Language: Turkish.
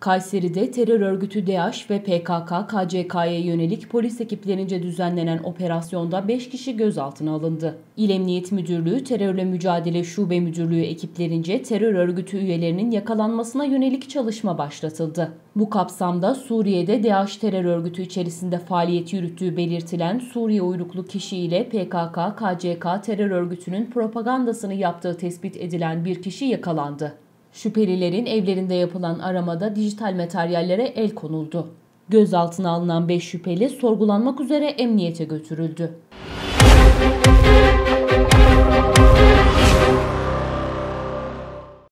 Kayseri'de terör örgütü DAEŞ ve PKK-KCK'ya yönelik polis ekiplerince düzenlenen operasyonda 5 kişi gözaltına alındı. İl Emniyet Müdürlüğü Terörle Mücadele Şube Müdürlüğü ekiplerince terör örgütü üyelerinin yakalanmasına yönelik çalışma başlatıldı. Bu kapsamda Suriye'de DAEŞ terör örgütü içerisinde faaliyet yürüttüğü belirtilen Suriye uyruklu kişi ile PKK-KCK terör örgütünün propagandasını yaptığı tespit edilen bir kişi yakalandı. Şüphelilerin evlerinde yapılan aramada dijital materyallere el konuldu. Gözaltına alınan 5 şüpheli sorgulanmak üzere emniyete götürüldü.